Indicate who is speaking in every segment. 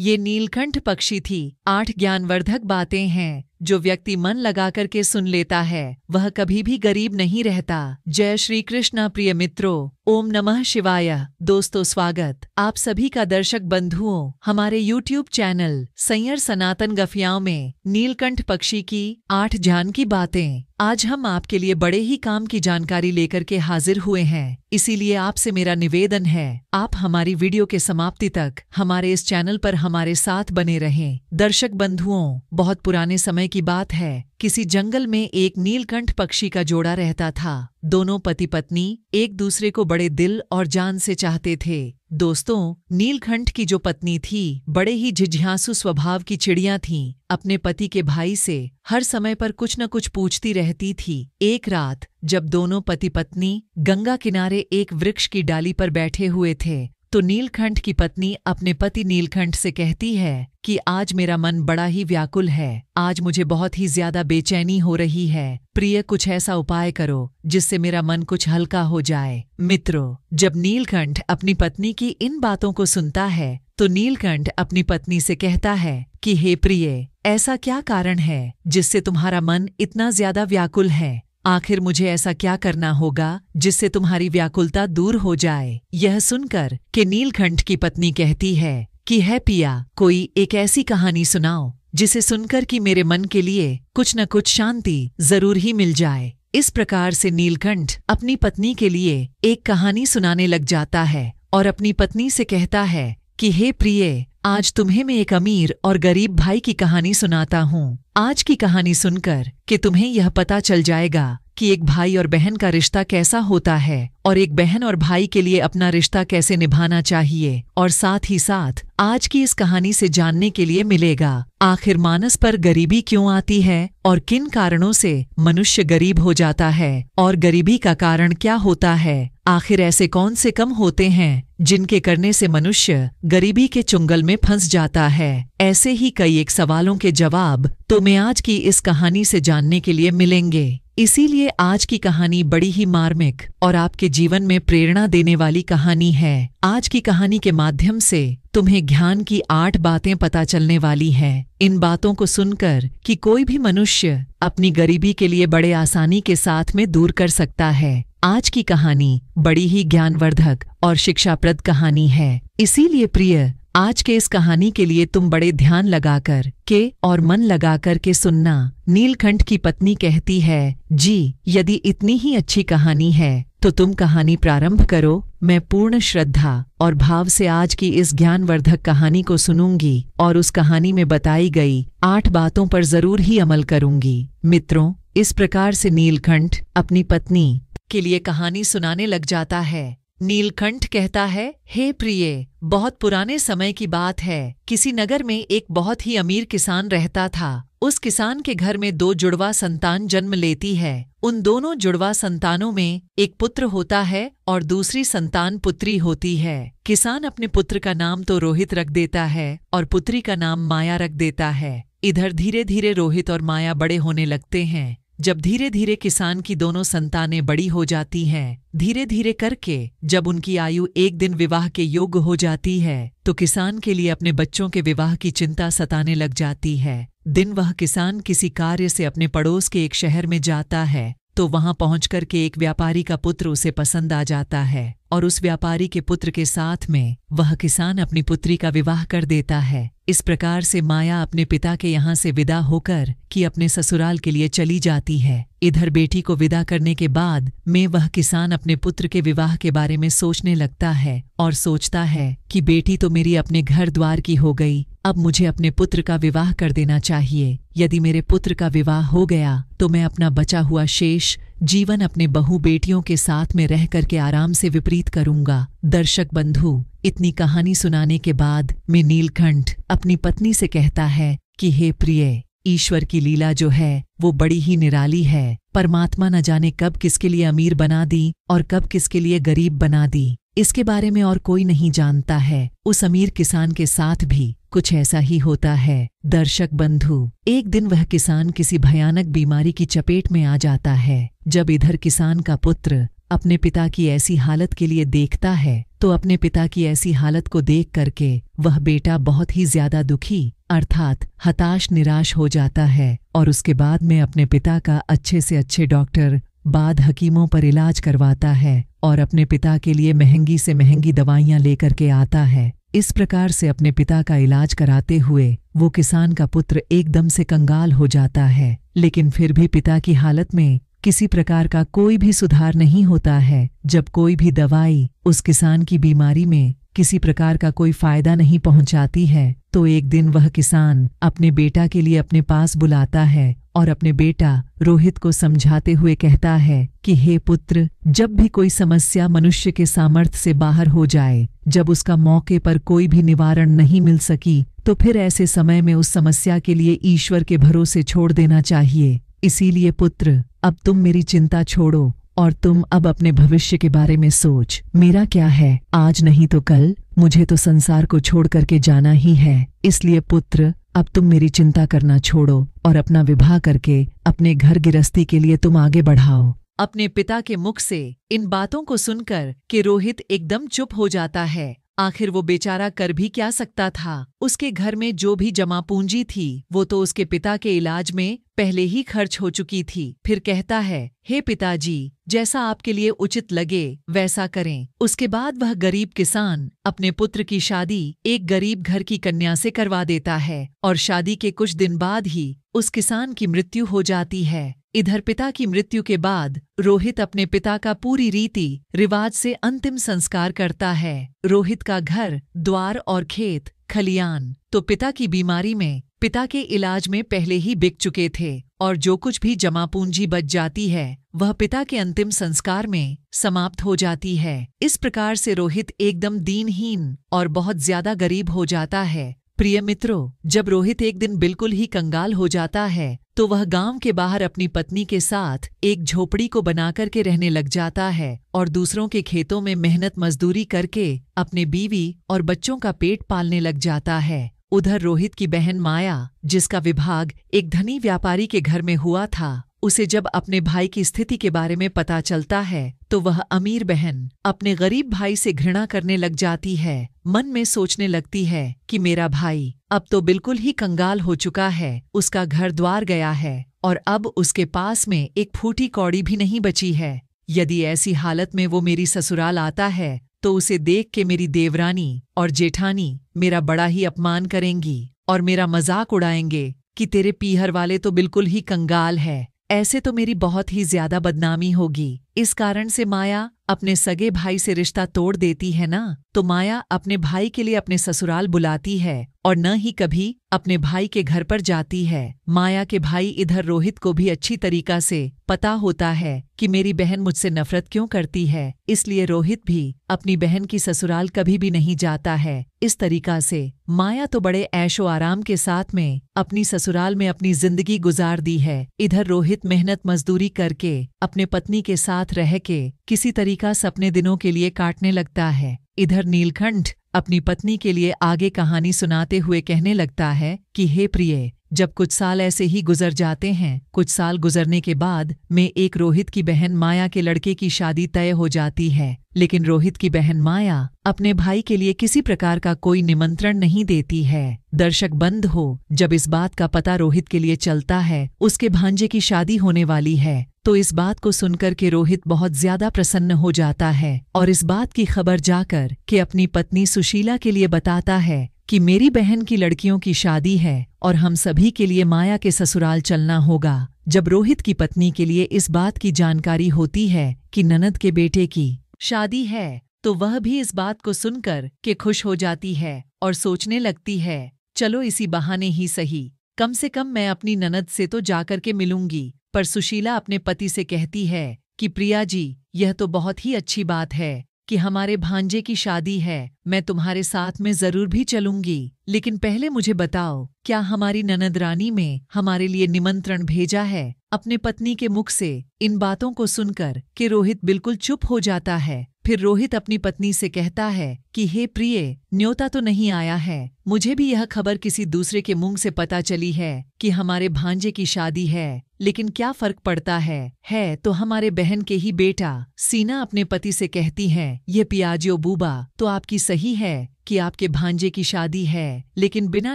Speaker 1: ये नीलकंठ पक्षी थी आठ ज्ञानवर्धक बातें हैं जो व्यक्ति मन लगा करके सुन लेता है वह कभी भी गरीब नहीं रहता जय श्री कृष्ण प्रिय मित्रों ओम नमः शिवाय दोस्तों स्वागत आप सभी का दर्शक बंधुओं हमारे YouTube चैनल सैयर सनातन गफियाओं में नीलकंठ पक्षी की आठ ज्ञान की बातें आज हम आपके लिए बड़े ही काम की जानकारी लेकर के हाजिर हुए हैं इसीलिए आपसे मेरा निवेदन है आप हमारी वीडियो के समाप्ति तक हमारे इस चैनल पर हमारे साथ बने रहें दर्शक बंधुओं बहुत पुराने समय की बात है किसी जंगल में एक नीलकंठ पक्षी का जोड़ा रहता था दोनों पति पत्नी एक दूसरे को बड़े दिल और जान से चाहते थे दोस्तों नीलखंड की जो पत्नी थी बड़े ही झिझियासु स्वभाव की चिड़िया थी अपने पति के भाई से हर समय पर कुछ न कुछ पूछती रहती थी एक रात जब दोनों पति पत्नी गंगा किनारे एक वृक्ष की डाली पर बैठे हुए थे तो नीलकंठ की पत्नी अपने पति नीलकंठ से कहती है कि आज मेरा मन बड़ा ही व्याकुल है आज मुझे बहुत ही ज्यादा बेचैनी हो रही है प्रिय कुछ ऐसा उपाय करो जिससे मेरा मन कुछ हल्का हो जाए मित्रों जब नीलकंठ अपनी पत्नी की इन बातों को सुनता है तो नीलकंठ अपनी पत्नी से कहता है कि हे प्रिय ऐसा क्या कारण है जिससे तुम्हारा मन इतना ज्यादा व्याकुल है आखिर मुझे ऐसा क्या करना होगा जिससे तुम्हारी व्याकुलता दूर हो जाए यह सुनकर कि नीलकंठ की पत्नी कहती है कि है पिया कोई एक ऐसी कहानी सुनाओ जिसे सुनकर कि मेरे मन के लिए कुछ न कुछ शांति जरूर ही मिल जाए इस प्रकार से नीलकंठ अपनी पत्नी के लिए एक कहानी सुनाने लग जाता है और अपनी पत्नी से कहता है कि हे प्रिय आज तुम्हें मैं एक अमीर और गरीब भाई की कहानी सुनाता हूँ आज की कहानी सुनकर कि तुम्हें यह पता चल जाएगा कि एक भाई और बहन का रिश्ता कैसा होता है और एक बहन और भाई के लिए अपना रिश्ता कैसे निभाना चाहिए और साथ ही साथ आज की इस कहानी से जानने के लिए मिलेगा आखिर मानस पर गरीबी क्यों आती है और किन कारणों से मनुष्य गरीब हो जाता है और गरीबी का कारण क्या होता है आखिर ऐसे कौन से कम होते हैं जिनके करने से मनुष्य गरीबी के चुंगल में फंस जाता है ऐसे ही कई एक सवालों के जवाब तुम्हें आज की इस कहानी से जानने के लिए मिलेंगे इसीलिए आज की कहानी बड़ी ही मार्मिक और आपके जीवन में प्रेरणा देने वाली कहानी है आज की कहानी के माध्यम से तुम्हें ज्ञान की आठ बातें पता चलने वाली है इन बातों को सुनकर कि कोई भी मनुष्य अपनी गरीबी के लिए बड़े आसानी के साथ में दूर कर सकता है आज की कहानी बड़ी ही ज्ञानवर्धक और शिक्षाप्रद कहानी है इसीलिए प्रिय आज के इस कहानी के लिए तुम बड़े ध्यान लगाकर के और मन लगाकर के सुनना नीलकंठ की पत्नी कहती है जी यदि इतनी ही अच्छी कहानी है तो तुम कहानी प्रारंभ करो मैं पूर्ण श्रद्धा और भाव से आज की इस ज्ञानवर्धक कहानी को सुनूंगी और उस कहानी में बताई गई आठ बातों पर जरूर ही अमल करूंगी मित्रों इस प्रकार से नीलकंठ अपनी पत्नी के लिए कहानी सुनाने लग जाता है नीलकंठ कहता है हे प्रिय बहुत पुराने समय की बात है किसी नगर में एक बहुत ही अमीर किसान रहता था उस किसान के घर में दो जुड़वा संतान जन्म लेती है उन दोनों जुड़वा संतानों में एक पुत्र होता है और दूसरी संतान पुत्री होती है किसान अपने पुत्र का नाम तो रोहित रख देता है और पुत्री का नाम माया रख देता है इधर धीरे धीरे रोहित और माया बड़े होने लगते हैं जब धीरे धीरे किसान की दोनों संतानें बड़ी हो जाती हैं धीरे धीरे करके जब उनकी आयु एक दिन विवाह के योग्य हो जाती है तो किसान के लिए अपने बच्चों के विवाह की चिंता सताने लग जाती है दिन वह किसान किसी कार्य से अपने पड़ोस के एक शहर में जाता है तो वहां पहुंच करके एक व्यापारी का पुत्र उसे पसंद आ जाता है और उस व्यापारी के पुत्र के साथ में वह किसान अपनी पुत्री का विवाह कर देता है इस प्रकार से माया अपने पिता के यहाँ से विदा होकर कि अपने ससुराल के लिए चली जाती है इधर बेटी को विदा करने के बाद में वह किसान अपने पुत्र के विवाह के बारे में सोचने लगता है और सोचता है कि बेटी तो मेरी अपने घर द्वार की हो गई अब मुझे अपने पुत्र का विवाह कर देना चाहिए यदि मेरे पुत्र का विवाह हो गया तो मैं अपना बचा हुआ शेष जीवन अपने बहु बेटियों के साथ में रह करके आराम से विपरीत करूंगा दर्शक बंधु इतनी कहानी सुनाने के बाद मैं नीलकंठ अपनी पत्नी से कहता है कि हे प्रिय ईश्वर की लीला जो है वो बड़ी ही निराली है परमात्मा न जाने कब किसके लिए अमीर बना दी और कब किसके लिए गरीब बना दी इसके बारे में और कोई नहीं जानता है उस अमीर किसान के साथ भी कुछ ऐसा ही होता है दर्शक बंधु एक दिन वह किसान किसी भयानक बीमारी की चपेट में आ जाता है जब इधर किसान का पुत्र अपने पिता की ऐसी हालत के लिए देखता है तो अपने पिता की ऐसी हालत को देख करके वह बेटा बहुत ही ज्यादा दुखी अर्थात हताश निराश हो जाता है और उसके बाद में अपने पिता का अच्छे से अच्छे डॉक्टर बाद हकीमों पर इलाज करवाता है और अपने पिता के लिए महंगी से महंगी दवाइयाँ लेकर के आता है इस प्रकार से अपने पिता का इलाज कराते हुए वो किसान का पुत्र एकदम से कंगाल हो जाता है लेकिन फिर भी पिता की हालत में किसी प्रकार का कोई भी सुधार नहीं होता है जब कोई भी दवाई उस किसान की बीमारी में किसी प्रकार का कोई फायदा नहीं पहुंचाती है तो एक दिन वह किसान अपने बेटा के लिए अपने पास बुलाता है और अपने बेटा रोहित को समझाते हुए कहता है कि हे पुत्र जब भी कोई समस्या मनुष्य के सामर्थ्य से बाहर हो जाए जब उसका मौके पर कोई भी निवारण नहीं मिल सकी तो फिर ऐसे समय में उस समस्या के लिए ईश्वर के भरोसे छोड़ देना चाहिए इसीलिए पुत्र अब तुम मेरी चिंता छोड़ो और तुम अब अपने भविष्य के बारे में सोच मेरा क्या है आज नहीं तो कल मुझे तो संसार को छोड़ करके जाना ही है इसलिए पुत्र अब तुम मेरी चिंता करना छोड़ो और अपना विवाह करके अपने घर गृहस्थी के लिए तुम आगे बढ़ाओ अपने पिता के मुख से इन बातों को सुनकर कि रोहित एकदम चुप हो जाता है आखिर वो बेचारा कर भी क्या सकता था उसके घर में जो भी जमा पूंजी थी वो तो उसके पिता के इलाज में पहले ही खर्च हो चुकी थी फिर कहता है हे पिताजी जैसा आपके लिए उचित लगे वैसा करें उसके बाद वह गरीब किसान अपने पुत्र की शादी एक गरीब घर की कन्या से करवा देता है और शादी के कुछ दिन बाद ही उस किसान की मृत्यु हो जाती है इधर पिता की मृत्यु के बाद रोहित अपने पिता का पूरी रीति रिवाज से अंतिम संस्कार करता है रोहित का घर द्वार और खेत खलियान तो पिता की बीमारी में पिता के इलाज में पहले ही बिक चुके थे और जो कुछ भी जमा पूंजी बच जाती है वह पिता के अंतिम संस्कार में समाप्त हो जाती है इस प्रकार से रोहित एकदम दीनहीन और बहुत ज्यादा गरीब हो जाता है प्रिय मित्रों जब रोहित एक दिन बिल्कुल ही कंगाल हो जाता है तो वह गांव के बाहर अपनी पत्नी के साथ एक झोपड़ी को बनाकर के रहने लग जाता है और दूसरों के खेतों में मेहनत मजदूरी करके अपने बीवी और बच्चों का पेट पालने लग जाता है उधर रोहित की बहन माया जिसका विभाग एक धनी व्यापारी के घर में हुआ था उसे जब अपने भाई की स्थिति के बारे में पता चलता है तो वह अमीर बहन अपने गरीब भाई से घृणा करने लग जाती है मन में सोचने लगती है कि मेरा भाई अब तो बिल्कुल ही कंगाल हो चुका है उसका घर द्वार गया है और अब उसके पास में एक फूटी कौड़ी भी नहीं बची है यदि ऐसी हालत में वो मेरी ससुराल आता है तो उसे देख के मेरी देवरानी और जेठानी मेरा बड़ा ही अपमान करेंगी और मेरा मजाक उड़ाएंगे कि तेरे पीहर वाले तो बिल्कुल ही कंगाल है ऐसे तो मेरी बहुत ही ज्यादा बदनामी होगी इस कारण से माया अपने सगे भाई से रिश्ता तोड़ देती है ना तो माया अपने भाई के लिए अपने ससुराल बुलाती है और न ही कभी अपने भाई के घर पर जाती है माया के भाई इधर रोहित को भी अच्छी तरीका से पता होता है कि मेरी बहन मुझसे नफरत क्यों करती है इसलिए रोहित भी अपनी बहन की ससुराल कभी भी नहीं जाता है इस तरीका से माया तो बड़े ऐशो आराम के साथ में अपनी ससुराल में अपनी जिंदगी गुजार दी है इधर रोहित मेहनत मजदूरी करके अपने पत्नी के साथ साथ रह के किसी तरीका सपने दिनों के लिए काटने लगता है इधर नीलकंठ अपनी पत्नी के लिए आगे कहानी सुनाते हुए कहने लगता है कि हे प्रिय जब कुछ साल ऐसे ही गुजर जाते हैं कुछ साल गुजरने के बाद में एक रोहित की बहन माया के लड़के की शादी तय हो जाती है लेकिन रोहित की बहन माया अपने भाई के लिए किसी प्रकार का कोई निमंत्रण नहीं देती है दर्शक बंद हो जब इस बात का पता रोहित के लिए चलता है उसके भांजे की शादी होने वाली है तो इस बात को सुनकर के रोहित बहुत ज्यादा प्रसन्न हो जाता है और इस बात की खबर जाकर के अपनी पत्नी सुशीला के लिए बताता है कि मेरी बहन की लड़कियों की शादी है और हम सभी के लिए माया के ससुराल चलना होगा जब रोहित की पत्नी के लिए इस बात की जानकारी होती है कि ननद के बेटे की शादी है तो वह भी इस बात को सुनकर के खुश हो जाती है और सोचने लगती है चलो इसी बहाने ही सही कम से कम मैं अपनी ननद से तो जाकर के मिलूंगी पर सुशीला अपने पति से कहती है कि प्रिया जी यह तो बहुत ही अच्छी बात है कि हमारे भांजे की शादी है मैं तुम्हारे साथ में जरूर भी चलूंगी लेकिन पहले मुझे बताओ क्या हमारी ननद रानी में हमारे लिए निमंत्रण भेजा है अपने पत्नी के मुख से इन बातों को सुनकर कि रोहित बिल्कुल चुप हो जाता है फिर रोहित अपनी पत्नी से कहता है कि हे प्रिय न्योता तो नहीं आया है मुझे भी यह खबर किसी दूसरे के मुंह से पता चली है कि हमारे भांजे की शादी है लेकिन क्या फर्क पड़ता है है तो हमारे बहन के ही बेटा सीना अपने पति से कहती है ये पियाजियो बूबा तो आपकी सही है कि आपके भांजे की शादी है लेकिन बिना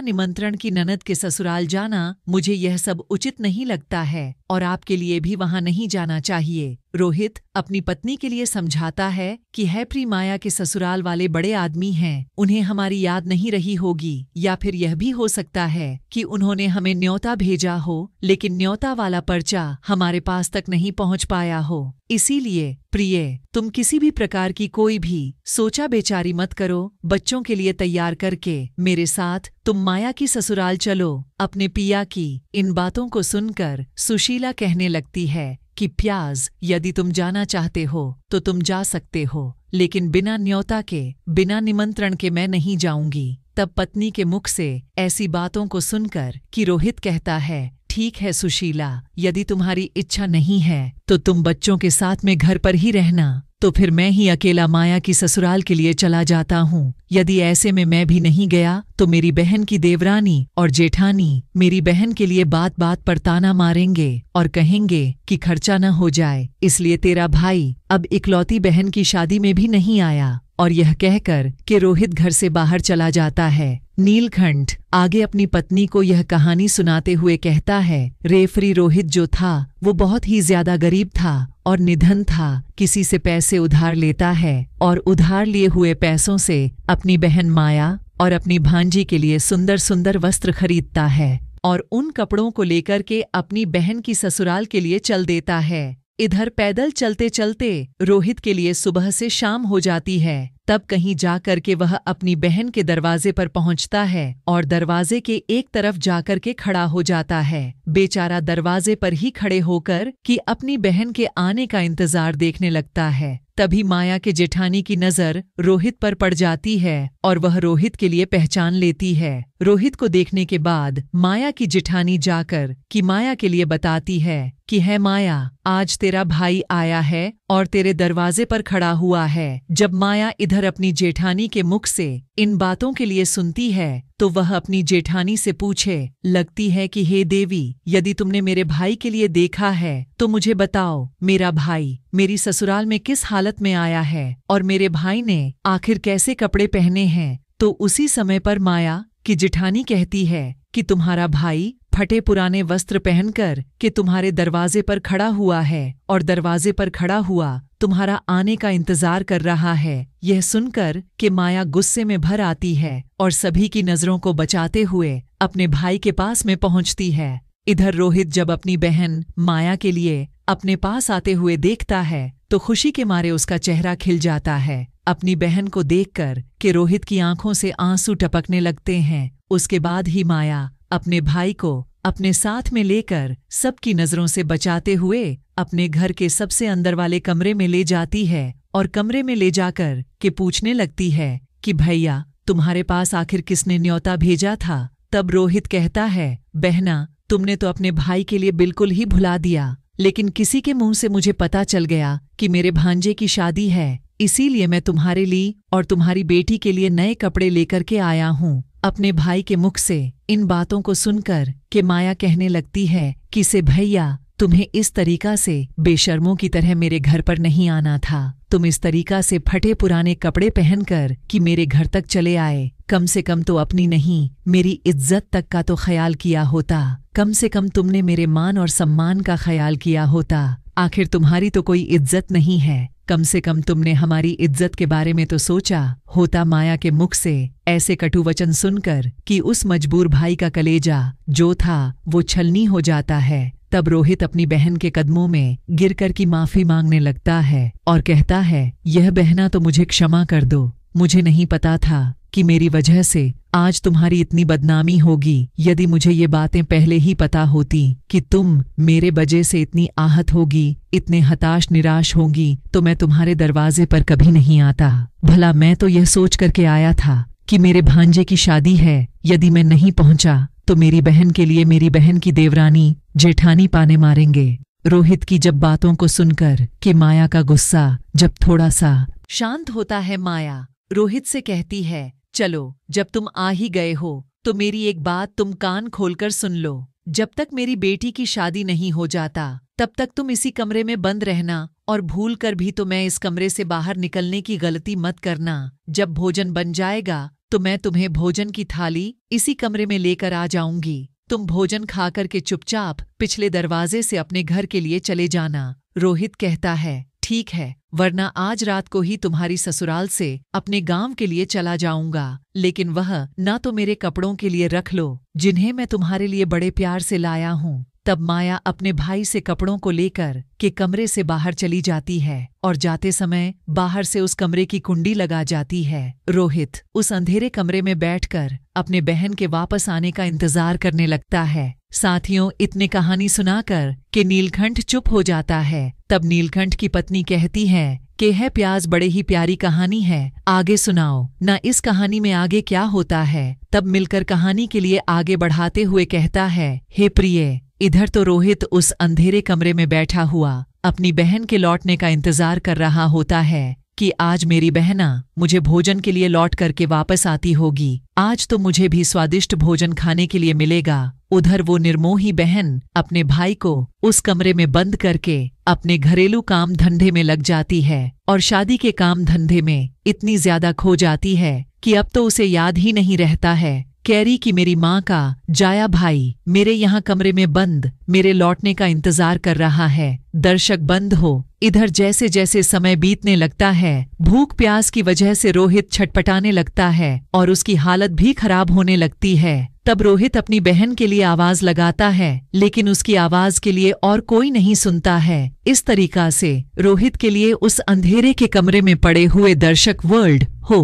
Speaker 1: निमंत्रण की ननद के ससुराल जाना मुझे यह सब उचित नहीं लगता है और आपके लिए भी वहाँ नहीं जाना चाहिए रोहित अपनी पत्नी के लिए समझाता है कि हैप्री माया के ससुराल वाले बड़े बड़े आदमी हैं उन्हें हमारी याद नहीं रही होगी या फिर यह भी हो सकता है कि उन्होंने हमें न्योता भेजा हो लेकिन न्योता वाला पर्चा हमारे पास तक नहीं पहुंच पाया हो इसीलिए प्रिय तुम किसी भी प्रकार की कोई भी सोचा बेचारी मत करो बच्चों के लिए तैयार करके मेरे साथ तुम माया की ससुराल चलो अपने पिया की इन बातों को सुनकर सुशीला कहने लगती है कि प्याज यदि तुम जाना चाहते हो तो तुम जा सकते हो लेकिन बिना न्योता के बिना निमंत्रण के मैं नहीं जाऊंगी तब पत्नी के मुख से ऐसी बातों को सुनकर कि रोहित कहता है ठीक है सुशीला यदि तुम्हारी इच्छा नहीं है तो तुम बच्चों के साथ में घर पर ही रहना तो फिर मैं ही अकेला माया की ससुराल के लिए चला जाता हूँ यदि ऐसे में मैं भी नहीं गया तो मेरी बहन की देवरानी और जेठानी मेरी बहन के लिए बात बात पर ताना मारेंगे और कहेंगे कि खर्चा न हो जाए इसलिए तेरा भाई अब इकलौती बहन की शादी में भी नहीं आया और यह कहकर कि रोहित घर से बाहर चला जाता है नीलखंड आगे अपनी पत्नी को यह कहानी सुनाते हुए कहता है रेफरी रोहित जो था वो बहुत ही ज्यादा गरीब था और निधन था किसी से पैसे उधार लेता है और उधार लिए हुए पैसों से अपनी बहन माया और अपनी भांजी के लिए सुंदर सुंदर वस्त्र खरीदता है और उन कपड़ों को लेकर के अपनी बहन की ससुराल के लिए चल देता है इधर पैदल चलते चलते रोहित के लिए सुबह से शाम हो जाती है तब कहीं जा के वह अपनी बहन के दरवाजे पर पहुंचता है और दरवाजे के एक तरफ जाकर के खड़ा हो जाता है बेचारा दरवाजे पर ही खड़े होकर कि अपनी बहन के आने का इंतजार देखने लगता है तभी माया के जेठानी की नजर रोहित पर पड़ जाती है और वह रोहित के लिए पहचान लेती है रोहित को देखने के बाद माया की जिठानी जाकर कि माया के लिए बताती है कि है माया आज तेरा भाई आया है और तेरे दरवाजे पर खड़ा हुआ है जब माया इधर अपनी जेठानी के मुख से इन बातों के लिए सुनती है तो वह अपनी जेठानी से पूछे लगती है कि हे देवी यदि तुमने मेरे भाई के लिए देखा है तो मुझे बताओ मेरा भाई मेरी ससुराल में किस हालत में आया है और मेरे भाई ने आखिर कैसे कपड़े पहने हैं तो उसी समय पर माया कि जिठानी कहती है कि तुम्हारा भाई फटे पुराने वस्त्र पहनकर कि तुम्हारे दरवाजे पर खड़ा हुआ है और दरवाजे पर खड़ा हुआ तुम्हारा आने का इंतजार कर रहा है यह सुनकर कि माया गुस्से में भर आती है और सभी की नजरों को बचाते हुए अपने भाई के पास में पहुंचती है इधर रोहित जब अपनी बहन माया के लिए अपने पास आते हुए देखता है तो खुशी के मारे उसका चेहरा खिल जाता है अपनी बहन को देखकर कि रोहित की आंखों से आंसू टपकने लगते हैं उसके बाद ही माया अपने भाई को अपने साथ में लेकर सबकी नजरों से बचाते हुए अपने घर के सबसे अंदर वाले कमरे में ले जाती है और कमरे में ले जाकर के पूछने लगती है कि भैया तुम्हारे पास आखिर किसने न्योता भेजा था तब रोहित कहता है बहना तुमने तो अपने भाई के लिए बिल्कुल ही भुला दिया लेकिन किसी के मुंह से मुझे पता चल गया कि मेरे भांजे की शादी है इसीलिए मैं तुम्हारे लिए और तुम्हारी बेटी के लिए नए कपड़े लेकर के आया हूँ अपने भाई के मुख से इन बातों को सुनकर के माया कहने लगती है कि से भैया तुम्हें इस तरीका से बेशर्मों की तरह मेरे घर पर नहीं आना था तुम इस तरीका से फटे पुराने कपड़े पहनकर कि मेरे घर तक चले आए कम से कम तो अपनी नहीं मेरी इज्जत तक का तो ख्याल किया होता कम से कम तुमने मेरे मान और सम्मान का ख्याल किया होता आखिर तुम्हारी तो कोई इज्जत नहीं है कम से कम तुमने हमारी इज्जत के बारे में तो सोचा होता माया के मुख से ऐसे कटु वचन सुनकर कि उस मजबूर भाई का कलेजा जो था वो छलनी हो जाता है तब रोहित अपनी बहन के कदमों में गिरकर की माफी मांगने लगता है और कहता है यह बहना तो मुझे क्षमा कर दो मुझे नहीं पता था कि मेरी वजह से आज तुम्हारी इतनी बदनामी होगी यदि मुझे ये बातें पहले ही पता होती कि तुम मेरे वजह से इतनी आहत होगी इतने हताश निराश होगी तो मैं तुम्हारे दरवाजे पर कभी नहीं आता भला मैं तो यह सोच करके आया था कि मेरे भांजे की शादी है यदि मैं नहीं पहुंचा तो मेरी बहन के लिए मेरी बहन की देवरानी जेठानी पाने मारेंगे रोहित की जब बातों को सुनकर कि माया का गुस्सा जब थोड़ा सा शांत होता है माया रोहित से कहती है चलो जब तुम आ ही गए हो तो मेरी एक बात तुम कान खोलकर सुन लो जब तक मेरी बेटी की शादी नहीं हो जाता तब तक तुम इसी कमरे में बंद रहना और भूल कर भी तो मैं इस कमरे से बाहर निकलने की गलती मत करना जब भोजन बन जाएगा तो मैं तुम्हें भोजन की थाली इसी कमरे में लेकर आ जाऊंगी तुम भोजन खा करके चुपचाप पिछले दरवाजे से अपने घर के लिए चले जाना रोहित कहता है ठीक है वरना आज रात को ही तुम्हारी ससुराल से अपने गांव के लिए चला जाऊंगा लेकिन वह ना तो मेरे कपड़ों के लिए रख लो जिन्हें मैं तुम्हारे लिए बड़े प्यार से लाया हूँ तब माया अपने भाई से कपड़ों को लेकर के कमरे से बाहर चली जाती है और जाते समय बाहर से उस कमरे की कुंडी लगा जाती है रोहित उस अंधेरे कमरे में बैठकर अपने बहन के वापस आने का इंतजार करने लगता है साथियों इतने कहानी सुनाकर के नीलखंड चुप हो जाता है तब नीलकंठ की पत्नी कहती है कि है प्याज बड़े ही प्यारी कहानी है आगे सुनाओ ना इस कहानी में आगे क्या होता है तब मिलकर कहानी के लिए आगे बढ़ाते हुए कहता है हे प्रिय इधर तो रोहित उस अंधेरे कमरे में बैठा हुआ अपनी बहन के लौटने का इंतजार कर रहा होता है कि आज मेरी बहना मुझे भोजन के लिए लौट करके वापस आती होगी आज तो मुझे भी स्वादिष्ट भोजन खाने के लिए मिलेगा उधर वो निर्मोही बहन अपने भाई को उस कमरे में बंद करके अपने घरेलू काम धंधे में लग जाती है और शादी के काम धंधे में इतनी ज्यादा खो जाती है कि अब तो उसे याद ही नहीं रहता है कैरी की मेरी माँ का जाया भाई मेरे यहाँ कमरे में बंद मेरे लौटने का इंतजार कर रहा है दर्शक बंद हो इधर जैसे जैसे समय बीतने लगता है भूख प्यास की वजह से रोहित छटपटाने लगता है और उसकी हालत भी खराब होने लगती है तब रोहित अपनी बहन के लिए आवाज लगाता है लेकिन उसकी आवाज के लिए और कोई नहीं सुनता है इस तरीका से रोहित के लिए उस अंधेरे के कमरे में पड़े हुए दर्शक वर्ल्ड हो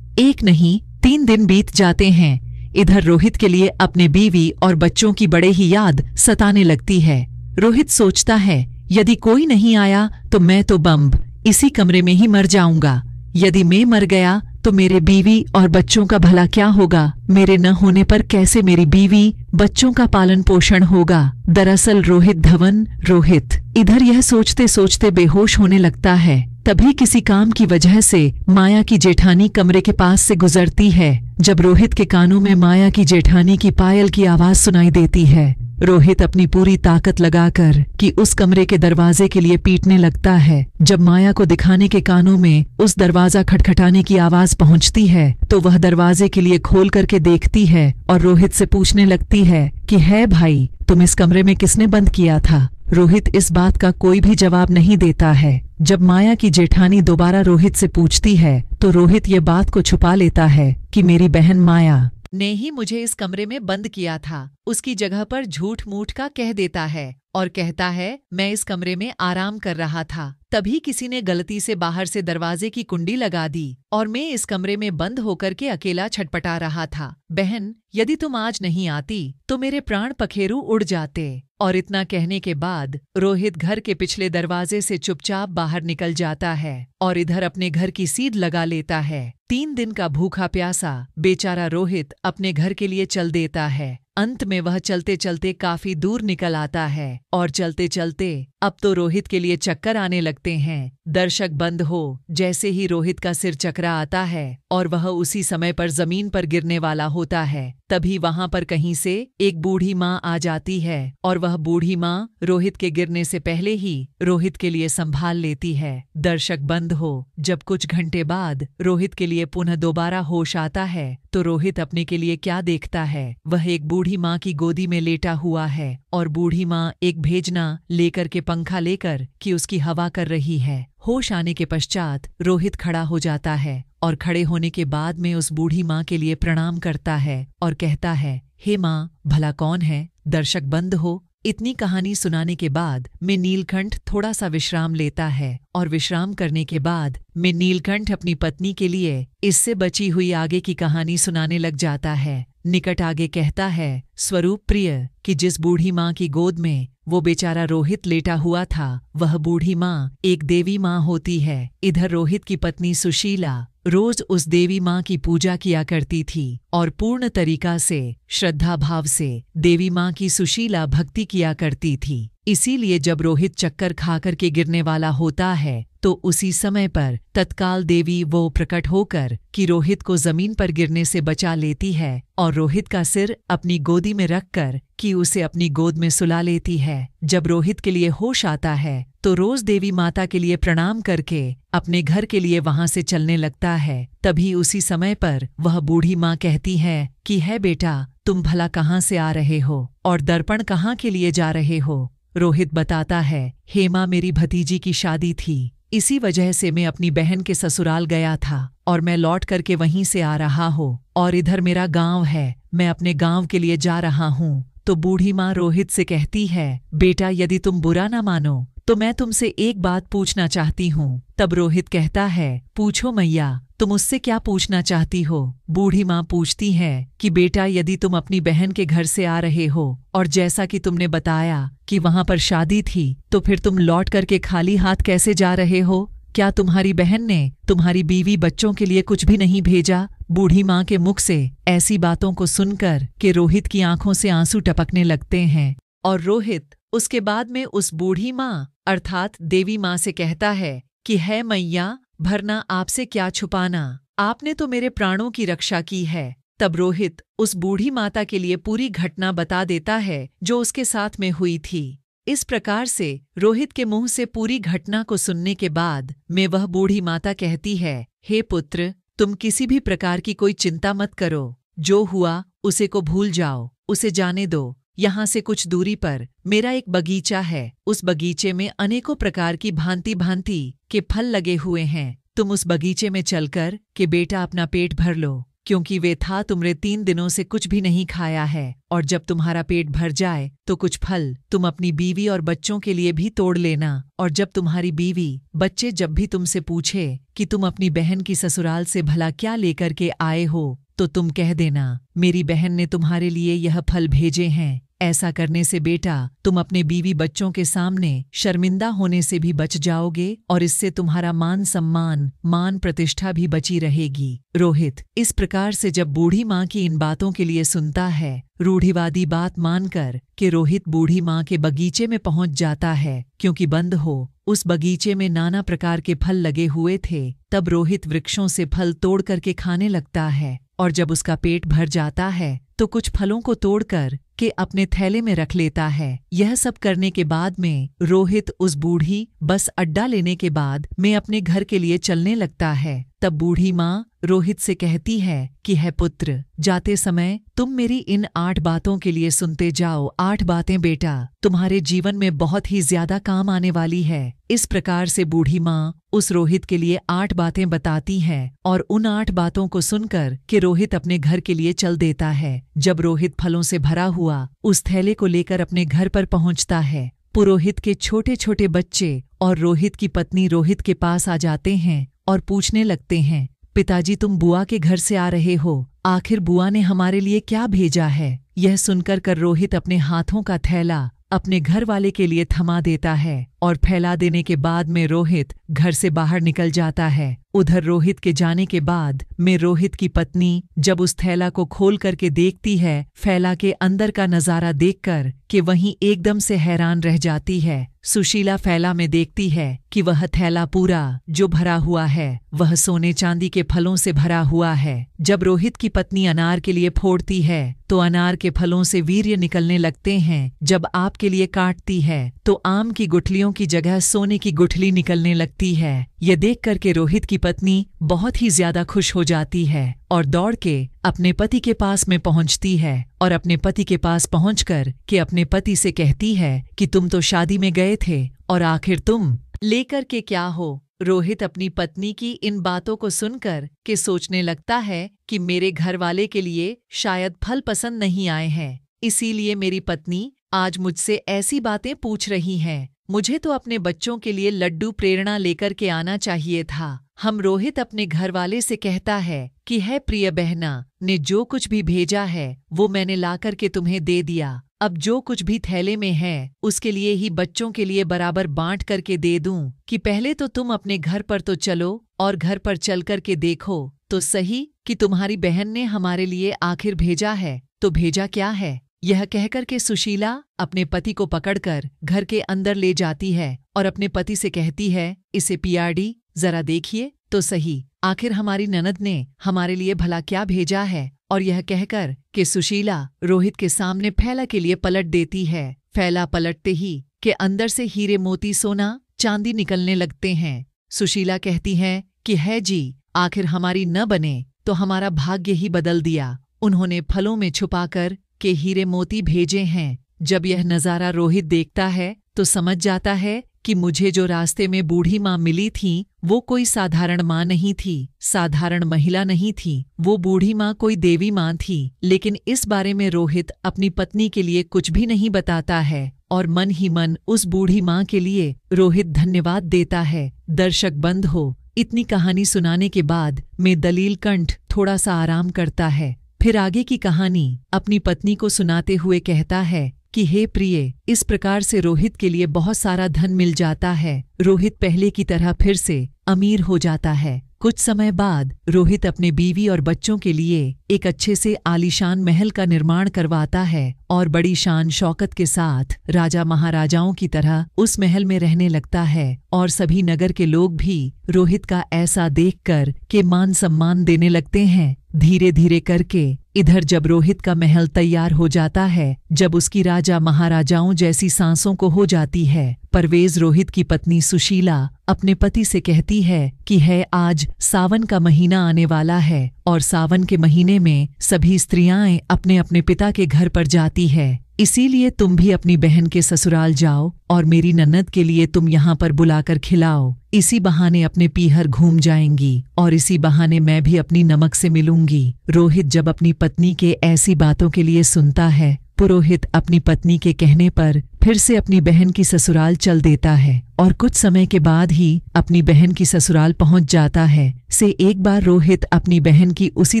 Speaker 1: एक नहीं तीन दिन बीत जाते हैं इधर रोहित के लिए अपने बीवी और बच्चों की बड़े ही याद सताने लगती है रोहित सोचता है यदि कोई नहीं आया तो मैं तो बम्ब इसी कमरे में ही मर जाऊंगा यदि मैं मर गया तो मेरे बीवी और बच्चों का भला क्या होगा मेरे न होने पर कैसे मेरी बीवी बच्चों का पालन पोषण होगा दरअसल रोहित धवन रोहित इधर यह सोचते सोचते बेहोश होने लगता है तभी किसी काम की वजह से माया की जेठानी कमरे के पास से गुजरती है जब रोहित के कानों में माया की जेठानी की पायल की आवाज सुनाई देती है रोहित अपनी पूरी ताकत लगाकर कि उस कमरे के दरवाजे के लिए पीटने लगता है जब माया को दिखाने के कानों में उस दरवाजा खटखटाने की आवाज पहुंचती है तो वह दरवाजे के लिए खोल करके देखती है और रोहित से पूछने लगती है कि है भाई तुम इस कमरे में किसने बंद किया था रोहित इस बात का कोई भी जवाब नहीं देता है जब माया की जेठानी दोबारा रोहित से पूछती है तो रोहित ये बात को छुपा लेता है कि मेरी बहन माया ने ही मुझे इस कमरे में बंद किया था उसकी जगह पर झूठ मूठ का कह देता है और कहता है मैं इस कमरे में आराम कर रहा था तभी किसी ने गलती से बाहर से दरवाजे की कुंडी लगा दी और मैं इस कमरे में बंद होकर के अकेला छटपटा रहा था बहन यदि तुम आज नहीं आती तो मेरे प्राण पखेरु उड़ जाते और इतना कहने के बाद रोहित घर के पिछले दरवाजे से चुपचाप बाहर निकल जाता है और इधर अपने घर की सीध लगा लेता है तीन दिन का भूखा प्यासा बेचारा रोहित अपने घर के लिए चल देता है अंत में वह चलते चलते काफी दूर निकल आता है और चलते चलते अब तो रोहित के लिए चक्कर आने लगते हैं दर्शक बंद हो जैसे ही रोहित का सिर चकरा आता है और वह उसी समय पर जमीन पर गिरने वाला होता है तभी वहां पर कहीं से एक बूढ़ी माँ आ जाती है और वह बूढ़ी माँ रोहित के गिरने से पहले ही रोहित के लिए संभाल लेती है दर्शक बंद हो जब कुछ घंटे बाद रोहित के लिए पुनः दोबारा होश आता है तो रोहित अपने के लिए क्या देखता है वह एक बूढ़ी माँ की गोदी में लेटा हुआ है और बूढ़ी माँ एक भेजना लेकर के पंखा लेकर कि उसकी हवा कर रही है होश आने के पश्चात रोहित खड़ा हो जाता है और खड़े होने के बाद में उस बूढ़ी माँ के लिए प्रणाम करता है और कहता है हे माँ भला कौन है दर्शक बंद हो इतनी कहानी सुनाने के बाद मैं नीलकंठ थोड़ा सा विश्राम लेता है और विश्राम करने के बाद मैं नीलकंठ अपनी पत्नी के लिए इससे बची हुई आगे की कहानी सुनाने लग जाता है निकट आगे कहता है स्वरूप प्रिय कि जिस बूढ़ी माँ की गोद में वो बेचारा रोहित लेटा हुआ था वह बूढ़ी माँ एक देवी माँ होती है इधर रोहित की पत्नी सुशीला रोज उस देवी माँ की पूजा किया करती थी और पूर्ण तरीका से श्रद्धा भाव से देवी माँ की सुशीला भक्ति किया करती थी इसीलिए जब रोहित चक्कर खाकर के गिरने वाला होता है तो उसी समय पर तत्काल देवी वो प्रकट होकर कि रोहित को जमीन पर गिरने से बचा लेती है और रोहित का सिर अपनी गोदी में रखकर कि उसे अपनी गोद में सुला लेती है जब रोहित के लिए होश आता है तो रोज देवी माता के लिए प्रणाम करके अपने घर के लिए वहां से चलने लगता है तभी उसी समय पर वह बूढ़ी माँ कहती है कि है बेटा तुम भला कहाँ से आ रहे हो और दर्पण कहाँ के लिए जा रहे हो रोहित बताता है हेमा मेरी भतीजी की शादी थी इसी वजह से मैं अपनी बहन के ससुराल गया था और मैं लौट करके वहीं से आ रहा हो और इधर मेरा गांव है मैं अपने गांव के लिए जा रहा हूँ तो बूढ़ी माँ रोहित से कहती है बेटा यदि तुम बुरा ना मानो तो मैं तुमसे एक बात पूछना चाहती हूँ तब रोहित कहता है पूछो मैया तुम उससे क्या पूछना चाहती हो बूढ़ी माँ पूछती है कि बेटा यदि तुम अपनी बहन के घर से आ रहे हो और जैसा कि तुमने बताया कि वहाँ पर शादी थी तो फिर तुम लौट करके खाली हाथ कैसे जा रहे हो क्या तुम्हारी बहन ने तुम्हारी बीवी बच्चों के लिए कुछ भी नहीं भेजा बूढ़ी माँ के मुख से ऐसी बातों को सुनकर के रोहित की आंखों से आंसू टपकने लगते हैं और रोहित उसके बाद में उस बूढ़ी माँ अर्थात देवी माँ से कहता है कि है मैया भरना आपसे क्या छुपाना आपने तो मेरे प्राणों की रक्षा की है तब रोहित उस बूढ़ी माता के लिए पूरी घटना बता देता है जो उसके साथ में हुई थी इस प्रकार से रोहित के मुंह से पूरी घटना को सुनने के बाद में वह बूढ़ी माता कहती है हे पुत्र तुम किसी भी प्रकार की कोई चिंता मत करो जो हुआ उसे को भूल जाओ उसे जाने दो यहाँ से कुछ दूरी पर मेरा एक बगीचा है उस बगीचे में अनेकों प्रकार की भांति भांति के फल लगे हुए हैं तुम उस बगीचे में चलकर के बेटा अपना पेट भर लो क्योंकि वे था तुमरे तीन दिनों से कुछ भी नहीं खाया है और जब तुम्हारा पेट भर जाए तो कुछ फल तुम अपनी बीवी और बच्चों के लिए भी तोड़ लेना और जब तुम्हारी बीवी बच्चे जब भी तुमसे पूछे कि तुम अपनी बहन की ससुराल से भला क्या लेकर के आए हो तो तुम कह देना मेरी बहन ने तुम्हारे लिए यह फल भेजे हैं ऐसा करने से बेटा तुम अपने बीवी बच्चों के सामने शर्मिंदा होने से भी बच जाओगे और इससे तुम्हारा मान सम्मान मान प्रतिष्ठा भी बची रहेगी रोहित इस प्रकार से जब बूढ़ी माँ की इन बातों के लिए सुनता है रूढ़िवादी बात मानकर कि रोहित बूढ़ी माँ के बगीचे में पहुंच जाता है क्योंकि बंद हो उस बगीचे में नाना प्रकार के फल लगे हुए थे तब रोहित वृक्षों से फल तोड़ करके खाने लगता है और जब उसका पेट भर जाता है तो कुछ फलों को तोड़कर के अपने थैले में रख लेता है यह सब करने के बाद में रोहित उस बूढ़ी बस अड्डा लेने के बाद में अपने घर के लिए चलने लगता है तब बूढ़ी माँ रोहित से कहती है कि है पुत्र जाते समय तुम मेरी इन आठ बातों के लिए सुनते जाओ आठ बातें बेटा तुम्हारे जीवन में बहुत ही ज्यादा काम आने वाली है इस प्रकार से बूढ़ी माँ उस रोहित के लिए आठ बातें बताती है और उन आठ बातों को सुनकर कि रोहित अपने घर के लिए चल देता है जब रोहित फलों से भरा हुआ उस थैले को लेकर अपने घर पर पहुंचता है पुरोहित के छोटे छोटे बच्चे और रोहित की पत्नी रोहित के पास आ जाते हैं और पूछने लगते हैं पिताजी तुम बुआ के घर से आ रहे हो आखिर बुआ ने हमारे लिए क्या भेजा है यह सुनकर कर रोहित अपने हाथों का थैला अपने घर वाले के लिए थमा देता है और फैला देने के बाद में रोहित घर से बाहर निकल जाता है उधर रोहित के जाने के बाद में रोहित की पत्नी जब उस थैला को खोल करके देखती है फैला के अंदर का नज़ारा देखकर कि वहीं एकदम से हैरान रह जाती है सुशीला फैला में देखती है कि वह थैला पूरा जो भरा हुआ है वह सोने चांदी के फलों से भरा हुआ है जब रोहित की पत्नी अनार के लिए फोड़ती है तो अनार के फलों से वीर्य निकलने लगते हैं जब आपके लिए काटती है तो आम की गुठलियों की जगह सोने की गुठली निकलने लगती है यह देख करके रोहित की पत्नी बहुत ही ज्यादा खुश हो जाती है और दौड़ के अपने पति के पास में पहुंचती है और अपने पति के पास पहुंचकर के अपने पति से कहती है कि तुम तो शादी में गए थे और आखिर तुम लेकर के क्या हो रोहित अपनी पत्नी की इन बातों को सुनकर के सोचने लगता है कि मेरे घर वाले के लिए शायद फल पसंद नहीं आए हैं इसीलिए मेरी पत्नी आज मुझसे ऐसी बातें पूछ रही हैं मुझे तो अपने बच्चों के लिए लड्डू प्रेरणा लेकर के आना चाहिए था हम रोहित अपने घर वाले से कहता है कि है प्रिय बहना ने जो कुछ भी भेजा है वो मैंने ला करके तुम्हें दे दिया अब जो कुछ भी थैले में है उसके लिए ही बच्चों के लिए बराबर बांट करके दे दूं कि पहले तो तुम अपने घर पर तो चलो और घर पर चल करके देखो तो सही कि तुम्हारी बहन ने हमारे लिए आखिर भेजा है तो भेजा क्या है यह कहकर के सुशीला अपने पति को पकड़कर घर के अंदर ले जाती है और अपने पति से कहती है इसे पीआरडी जरा देखिए तो सही आखिर हमारी ननद ने हमारे लिए भला क्या भेजा है और यह कहकर के सुशीला रोहित के सामने फैला के लिए पलट देती है फैला पलटते ही के अंदर से हीरे मोती सोना चांदी निकलने लगते हैं सुशीला कहती है कि है जी आखिर हमारी न बने तो हमारा भाग्य ही बदल दिया उन्होंने फलों में छुपाकर के हीरे मोती भेजे हैं जब यह नज़ारा रोहित देखता है तो समझ जाता है कि मुझे जो रास्ते में बूढ़ी माँ मिली थी वो कोई साधारण माँ नहीं थी साधारण महिला नहीं थी वो बूढ़ी माँ कोई देवी माँ थी लेकिन इस बारे में रोहित अपनी पत्नी के लिए कुछ भी नहीं बताता है और मन ही मन उस बूढ़ी माँ के लिए रोहित धन्यवाद देता है दर्शक बंद हो इतनी कहानी सुनाने के बाद में दलील कंठ थोड़ा सा आराम करता है फिर आगे की कहानी अपनी पत्नी को सुनाते हुए कहता है कि हे प्रिय इस प्रकार से रोहित के लिए बहुत सारा धन मिल जाता है रोहित पहले की तरह फिर से अमीर हो जाता है कुछ समय बाद रोहित अपने बीवी और बच्चों के लिए एक अच्छे से आलीशान महल का निर्माण करवाता है और बड़ी शान शौकत के साथ राजा महाराजाओं की तरह उस महल में रहने लगता है और सभी नगर के लोग भी रोहित का ऐसा देखकर के मान सम्मान देने लगते हैं धीरे धीरे करके इधर जब रोहित का महल तैयार हो जाता है जब उसकी राजा महाराजाओं जैसी सांसों को हो जाती है परवेज रोहित की पत्नी सुशीला अपने पति से कहती है कि है आज सावन का महीना आने वाला है और सावन के महीने में सभी स्त्रियाएं अपने अपने पिता के घर पर जाती है इसीलिए तुम भी अपनी बहन के ससुराल जाओ और मेरी नन्नद के लिए तुम यहाँ पर बुलाकर खिलाओ इसी बहाने अपने पीहर घूम जाएंगी और इसी बहाने मैं भी अपनी नमक से मिलूंगी रोहित जब अपनी पत्नी के ऐसी बातों के लिए सुनता है पुरोहित अपनी पत्नी के कहने पर फिर से अपनी बहन की ससुराल चल देता है और कुछ समय के बाद ही अपनी बहन की ससुराल पहुंच जाता है से एक बार रोहित अपनी बहन की उसी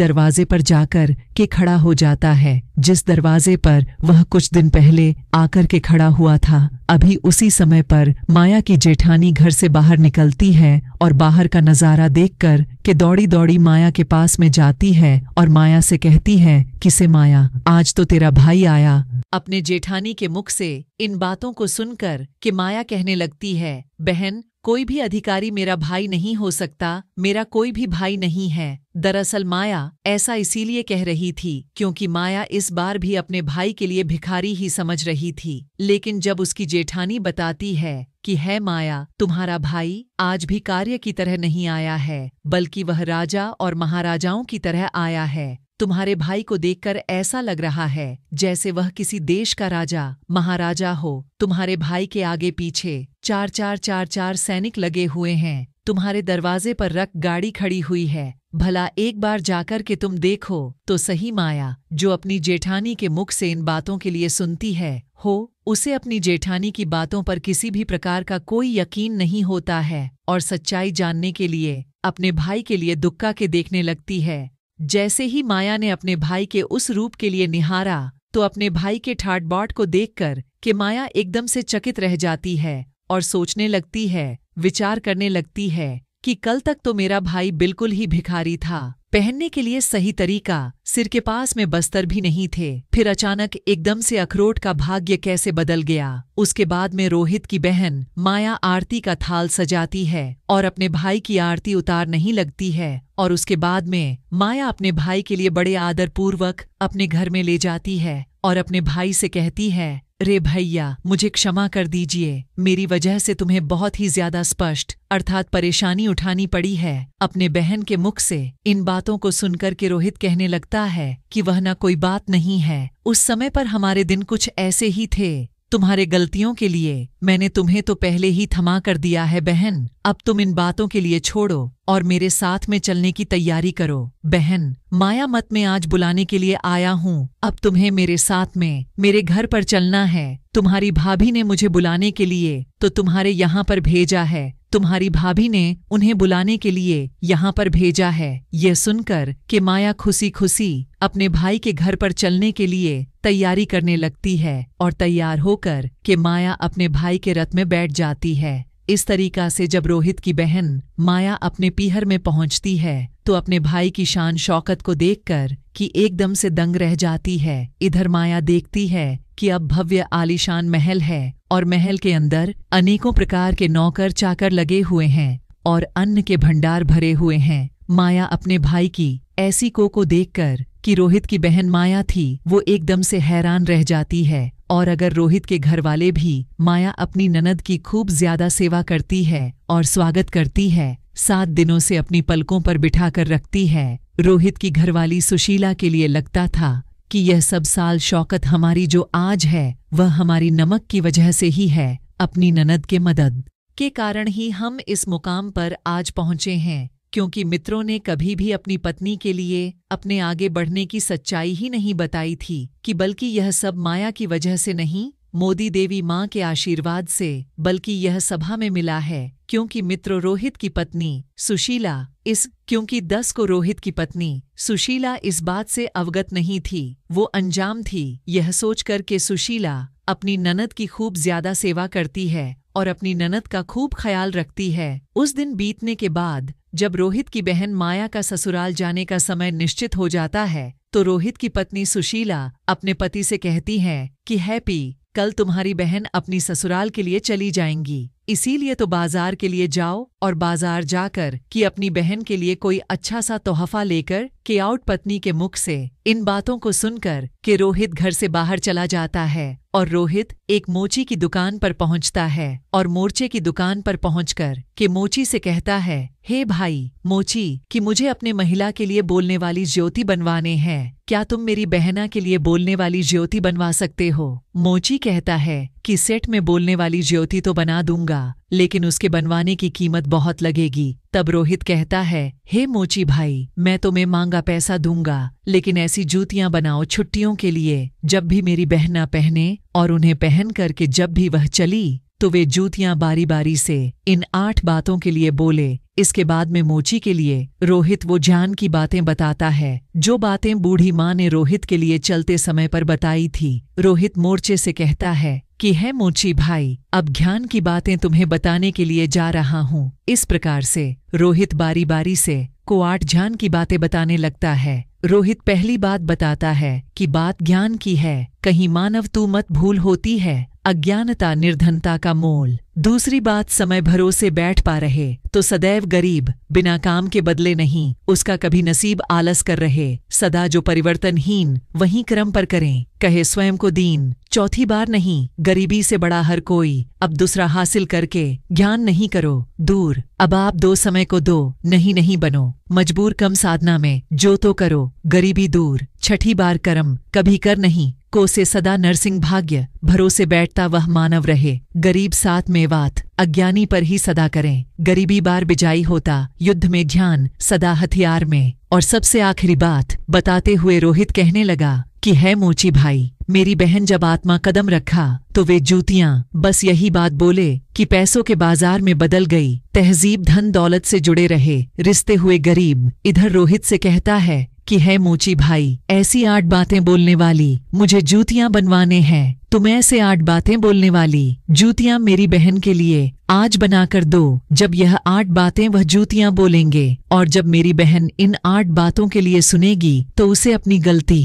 Speaker 1: दरवाजे पर जाकर के खड़ा हो जाता है जिस दरवाजे पर वह कुछ दिन पहले आकर के खड़ा हुआ था अभी उसी समय पर माया की जेठानी घर से बाहर निकलती है और बाहर का नजारा देखकर के दौड़ी दौड़ी माया के पास में जाती है और माया से कहती है किसे माया आज तो तेरा भाई आया अपने जेठानी के मुख से इन बातों को सुनकर कि माया कहने लगती है बहन कोई भी अधिकारी मेरा भाई नहीं हो सकता मेरा कोई भी भाई नहीं है दरअसल माया ऐसा इसीलिए कह रही थी क्योंकि माया इस बार भी अपने भाई के लिए भिखारी ही समझ रही थी लेकिन जब उसकी जेठानी बताती है कि है माया तुम्हारा भाई आज भी कार्य की तरह नहीं आया है बल्कि वह राजा और महाराजाओं की तरह आया है तुम्हारे भाई को देखकर ऐसा लग रहा है जैसे वह किसी देश का राजा महाराजा हो तुम्हारे भाई के आगे पीछे चार चार चार चार सैनिक लगे हुए हैं तुम्हारे दरवाजे पर रख गाड़ी खड़ी हुई है भला एक बार जाकर के तुम देखो तो सही माया जो अपनी जेठानी के मुख से इन बातों के लिए सुनती है हो उसे अपनी जेठानी की बातों पर किसी भी प्रकार का कोई यकीन नहीं होता है और सच्चाई जानने के लिए अपने भाई के लिए दुक्का के देखने लगती है जैसे ही माया ने अपने भाई के उस रूप के लिए निहारा तो अपने भाई के ठाटबाट को देखकर कि माया एकदम से चकित रह जाती है और सोचने लगती है विचार करने लगती है कि कल तक तो मेरा भाई बिल्कुल ही भिखारी था पहनने के लिए सही तरीका सिर के पास में बस्तर भी नहीं थे फिर अचानक एकदम से अखरोट का भाग्य कैसे बदल गया उसके बाद में रोहित की बहन माया आरती का थाल सजाती है और अपने भाई की आरती उतार नहीं लगती है और उसके बाद में माया अपने भाई के लिए बड़े आदरपूर्वक अपने घर में ले जाती है और अपने भाई से कहती है रे भैया मुझे क्षमा कर दीजिए मेरी वजह से तुम्हें बहुत ही ज्यादा स्पष्ट अर्थात परेशानी उठानी पड़ी है अपने बहन के मुख से इन बातों को सुनकर के रोहित कहने लगता है कि वह न कोई बात नहीं है उस समय पर हमारे दिन कुछ ऐसे ही थे तुम्हारे गलतियों के लिए मैंने तुम्हें तो पहले ही थमा कर दिया है बहन अब तुम इन बातों के लिए छोड़ो और मेरे साथ में चलने की तैयारी करो बहन माया मत में आज बुलाने के लिए आया हूँ अब तुम्हें मेरे साथ में मेरे घर पर चलना है तुम्हारी भाभी ने मुझे बुलाने के लिए तो तुम्हारे यहाँ पर भेजा है तुम्हारी भाभी ने उन्हें बुलाने के लिए यहाँ पर भेजा है यह सुनकर कि माया खुशी खुशी अपने भाई के घर पर चलने के लिए तैयारी करने लगती है और तैयार होकर के माया अपने भाई के रथ में बैठ जाती है इस तरीका से जब रोहित की बहन माया अपने पीहर में पहुंचती है तो अपने भाई की शान शौकत को देखकर कि एकदम से दंग रह जाती है इधर माया देखती है कि अब भव्य आलीशान महल है और महल के अंदर अनेकों प्रकार के नौकर चाकर लगे हुए हैं और अन्न के भंडार भरे हुए हैं माया अपने भाई की ऐसी को को देखकर कि रोहित की बहन माया थी वो एकदम से हैरान रह जाती है और अगर रोहित के घर वाले भी माया अपनी ननद की खूब ज्यादा सेवा करती है और स्वागत करती है सात दिनों से अपनी पलकों पर बिठाकर रखती है रोहित की घरवाली सुशीला के लिए लगता था कि यह सब साल शौकत हमारी जो आज है वह हमारी नमक की वजह से ही है अपनी ननद के मदद के कारण ही हम इस मुकाम पर आज पहुंचे हैं क्योंकि मित्रों ने कभी भी अपनी पत्नी के लिए अपने आगे बढ़ने की सच्चाई ही नहीं बताई थी कि बल्कि यह सब माया की वजह से नहीं मोदी देवी माँ के आशीर्वाद से बल्कि यह सभा में मिला है क्योंकि मित्र रोहित की पत्नी सुशीला इस क्योंकि दस को रोहित की पत्नी सुशीला इस बात से अवगत नहीं थी वो अंजाम थी यह सोचकर के सुशीला अपनी ननद की खूब ज्यादा सेवा करती है और अपनी ननद का खूब ख्याल रखती है उस दिन बीतने के बाद जब रोहित की बहन माया का ससुराल जाने का समय निश्चित हो जाता है तो रोहित की पत्नी सुशीला अपने पति से कहती है कि हैप्पी कल तुम्हारी बहन अपनी ससुराल के लिए चली जाएंगी इसीलिए तो बाजार के लिए जाओ और बाजार जाकर कि अपनी बहन के लिए कोई अच्छा सा तोहफा लेकर कि आउट पत्नी के मुख से इन बातों को सुनकर कि रोहित घर से बाहर चला जाता है और रोहित एक मोची की दुकान पर पहुंचता है और मोर्चे की दुकान पर पहुंचकर कि मोची से कहता है हे hey भाई मोची कि मुझे अपने महिला के लिए बोलने वाली ज्योति बनवाने हैं क्या तुम मेरी बहना के लिए बोलने वाली ज्योति बनवा सकते हो मोची कहता है कि सेट में बोलने वाली ज्योति तो बना दूंगा लेकिन उसके बनवाने की कीमत बहुत लगेगी तब रोहित कहता है हे मोची भाई मैं तुम्हें मांगा पैसा दूंगा लेकिन ऐसी जूतियां बनाओ छुट्टियों के लिए जब भी मेरी बहना पहने और उन्हें पहन करके जब भी वह चली तो वे जूतियां बारी बारी से इन आठ बातों के लिए बोले इसके बाद में मोची के लिए रोहित वो ज्ञान की बातें बताता है जो बातें बूढ़ी माँ ने रोहित के लिए चलते समय पर बताई थी रोहित मोर्चे से कहता है कि है मोची भाई अब ज्ञान की बातें तुम्हें बताने के लिए जा रहा हूँ इस प्रकार से रोहित बारी बारी से को आठ ज्ञान की बातें बताने लगता है रोहित पहली बात बताता है कि बात ज्ञान की है कहीं मानव तू मत भूल होती है अज्ञानता निर्धनता का मोल दूसरी बात समय भरोसे बैठ पा रहे तो सदैव गरीब बिना काम के बदले नहीं उसका कभी नसीब आलस कर रहे सदा जो परिवर्तनहीन वही क्रम पर करें कहे स्वयं को दीन चौथी बार नहीं गरीबी से बड़ा हर कोई अब दूसरा हासिल करके ज्ञान नहीं करो दूर अब आप दो समय को दो नहीं नहीं बनो मजबूर कम साधना में जो तो करो गरीबी दूर छठी बार कर्म कभी कर नहीं को से सदा नरसिंह भाग्य भरोसे बैठता वह मानव रहे गरीब साथ मेवात अज्ञानी पर ही सदा करें गरीबी बार बिजाई होता युद्ध में ध्यान सदा हथियार में और सबसे आखिरी बात बताते हुए रोहित कहने लगा कि है मोची भाई मेरी बहन जब आत्मा कदम रखा तो वे जूतियां बस यही बात बोले कि पैसों के बाजार में बदल गई तहजीब धन दौलत से जुड़े रहे रिश्ते हुए गरीब इधर रोहित से कहता है कि है मोची भाई ऐसी आठ बातें बोलने वाली मुझे जूतियां बनवाने हैं तुम ऐसे आठ बातें बोलने वाली जूतियां मेरी बहन के लिए आज बनाकर दो जब यह आठ बातें वह जूतियां बोलेंगे और जब मेरी बहन इन आठ बातों के लिए सुनेगी तो उसे अपनी गलती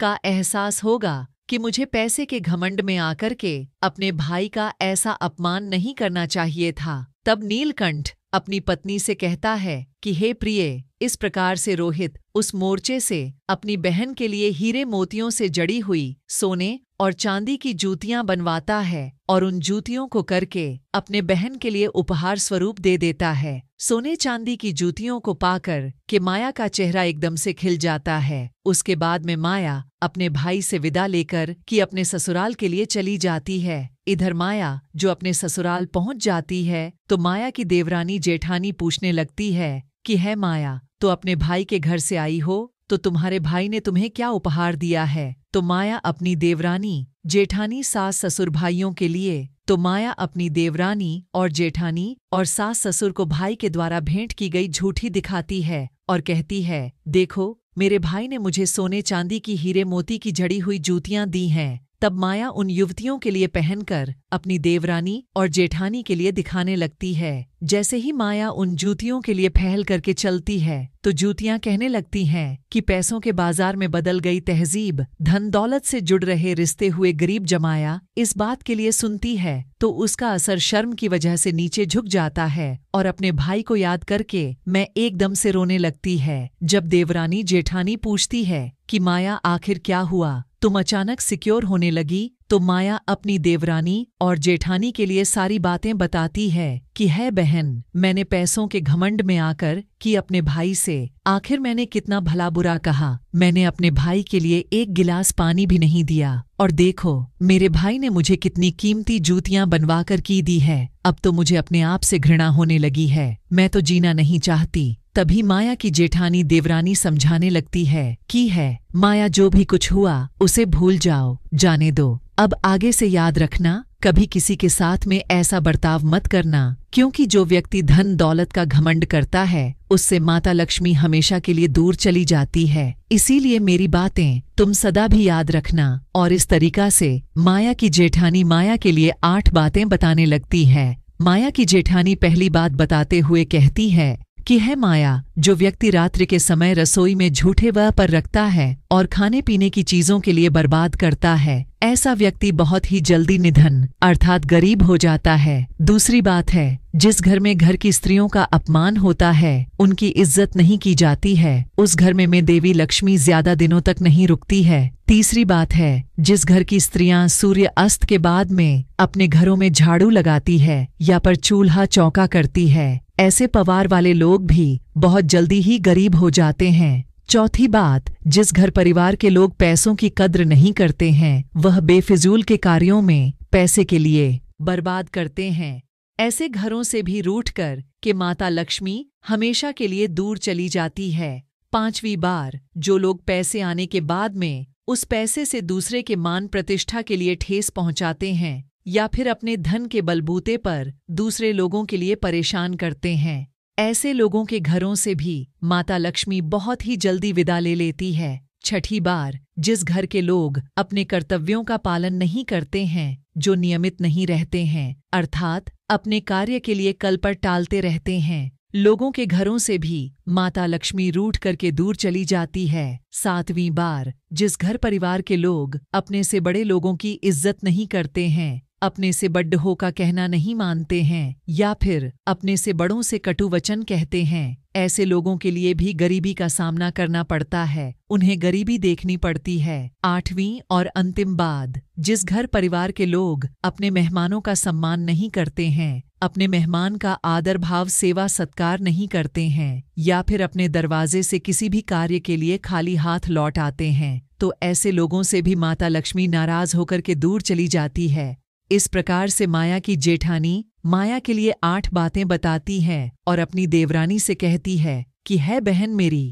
Speaker 1: का एहसास होगा कि मुझे पैसे के घमंड में आकर के अपने भाई का ऐसा अपमान नहीं करना चाहिए था तब नीलकंठ अपनी पत्नी से कहता है कि हे प्रिय इस प्रकार से रोहित उस मोर्चे से अपनी बहन के लिए हीरे मोतियों से जड़ी हुई सोने और चांदी की जूतियां बनवाता है और उन जूतियों को करके अपने बहन के लिए उपहार स्वरूप दे देता है सोने चांदी की जूतियों को पाकर के माया का चेहरा एकदम से खिल जाता है उसके बाद में माया अपने भाई से विदा लेकर कि अपने ससुराल के लिए चली जाती है इधर माया जो अपने ससुराल पहुंच जाती है तो माया की देवरानी जेठानी पूछने लगती है कि है माया तो अपने भाई के घर से आई हो तो तुम्हारे भाई ने तुम्हें क्या उपहार दिया है तो माया अपनी देवरानी जेठानी सास ससुर भाइयों के लिए तो माया अपनी देवरानी और जेठानी और सास ससुर को भाई के द्वारा भेंट की गई झूठी दिखाती है और कहती है देखो मेरे भाई ने मुझे सोने चांदी की हीरे मोती की जड़ी हुई जूतियां दी हैं तब माया उन युवतियों के लिए पहनकर अपनी देवरानी और जेठानी के लिए दिखाने लगती है जैसे ही माया उन जूतियों के लिए पहल करके चलती है तो जूतियां कहने लगती हैं कि पैसों के बाजार में बदल गई तहजीब धन दौलत से जुड़ रहे रिश्ते हुए गरीब जमाया इस बात के लिए सुनती है तो उसका असर शर्म की वजह से नीचे झुक जाता है और अपने भाई को याद करके मैं एकदम से रोने लगती है जब देवरानी जेठानी पूछती है कि माया आखिर क्या हुआ तुम अचानक सिक्योर होने लगी तो माया अपनी देवरानी और जेठानी के लिए सारी बातें बताती है कि है बहन मैंने पैसों के घमंड में आकर कि अपने भाई से आखिर मैंने कितना भला बुरा कहा मैंने अपने भाई के लिए एक गिलास पानी भी नहीं दिया और देखो मेरे भाई ने मुझे कितनी कीमती जूतियां बनवाकर की दी है अब तो मुझे अपने आप से घृणा होने लगी है मैं तो जीना नहीं चाहती तभी माया की जेठानी देवरानी समझाने लगती है कि है माया जो भी कुछ हुआ उसे भूल जाओ जाने दो अब आगे से याद रखना कभी किसी के साथ में ऐसा बर्ताव मत करना क्योंकि जो व्यक्ति धन दौलत का घमंड करता है उससे माता लक्ष्मी हमेशा के लिए दूर चली जाती है इसीलिए मेरी बातें तुम सदा भी याद रखना और इस तरीका से माया की जेठानी माया के लिए आठ बातें बताने लगती है माया की जेठानी पहली बात बताते हुए कहती है कि है माया जो व्यक्ति रात्रि के समय रसोई में झूठे व पर रखता है और खाने पीने की चीजों के लिए बर्बाद करता है ऐसा व्यक्ति बहुत ही जल्दी निधन अर्थात गरीब हो जाता है दूसरी बात है जिस घर में घर की स्त्रियों का अपमान होता है उनकी इज्जत नहीं की जाती है उस घर में में देवी लक्ष्मी ज्यादा दिनों तक नहीं रुकती है तीसरी बात है जिस घर की स्त्रियां सूर्य अस्त के बाद में अपने घरों में झाड़ू लगाती है या पर चूल्हा चौका करती है ऐसे पवार वाले लोग भी बहुत जल्दी ही गरीब हो जाते हैं चौथी बात जिस घर परिवार के लोग पैसों की कद्र नहीं करते हैं वह बेफिजूल के कार्यों में पैसे के लिए बर्बाद करते हैं ऐसे घरों से भी रूठ कर कि माता लक्ष्मी हमेशा के लिए दूर चली जाती है पांचवी बार जो लोग पैसे आने के बाद में उस पैसे से दूसरे के मान प्रतिष्ठा के लिए ठेस पहुंचाते हैं या फिर अपने धन के बलबूते पर दूसरे लोगों के लिए परेशान करते हैं ऐसे लोगों के घरों से भी माता लक्ष्मी बहुत ही जल्दी विदा ले लेती है छठी बार जिस घर के लोग अपने कर्तव्यों का पालन नहीं करते हैं जो नियमित नहीं रहते हैं अर्थात अपने कार्य के लिए कल पर टालते रहते हैं लोगों के घरों से भी माता लक्ष्मी रूठ करके दूर चली जाती है सातवीं बार जिस घर परिवार के लोग अपने से बड़े लोगों की इज्जत नहीं करते हैं अपने से बड्ड हो का कहना नहीं मानते हैं या फिर अपने से बड़ों से कटु वचन कहते हैं ऐसे लोगों के लिए भी गरीबी का सामना करना पड़ता है उन्हें गरीबी देखनी पड़ती है आठवीं और अंतिम बाद जिस घर परिवार के लोग अपने मेहमानों का सम्मान नहीं करते हैं अपने मेहमान का आदर भाव सेवा सत्कार नहीं करते हैं या फिर अपने दरवाजे से किसी भी कार्य के लिए खाली हाथ लौट आते हैं तो ऐसे लोगों से भी माता लक्ष्मी नाराज होकर के दूर चली जाती है इस प्रकार से माया की जेठानी माया के लिए आठ बातें बताती है और अपनी देवरानी से कहती है कि है बहन मेरी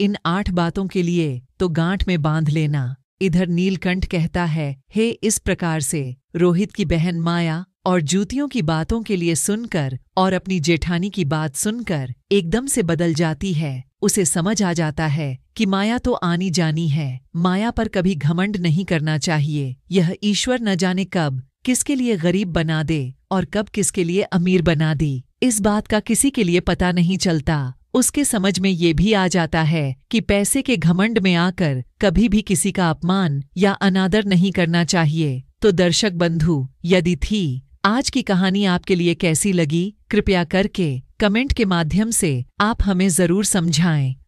Speaker 1: इन आठ बातों के लिए तो गांठ में बांध लेना इधर नीलकंठ कहता है हे इस प्रकार से रोहित की बहन माया और जूतियों की बातों के लिए सुनकर और अपनी जेठानी की बात सुनकर एकदम से बदल जाती है उसे समझ आ जाता है कि माया तो आनी जानी है माया पर कभी घमंड नहीं करना चाहिए यह ईश्वर न जाने कब किसके लिए गरीब बना दे और कब किसके लिए अमीर बना दी इस बात का किसी के लिए पता नहीं चलता उसके समझ में ये भी आ जाता है कि पैसे के घमंड में आकर कभी भी किसी का अपमान या अनादर नहीं करना चाहिए तो दर्शक बंधु यदि थी आज की कहानी आपके लिए कैसी लगी कृपया करके कमेंट के माध्यम से आप हमें जरूर समझाएं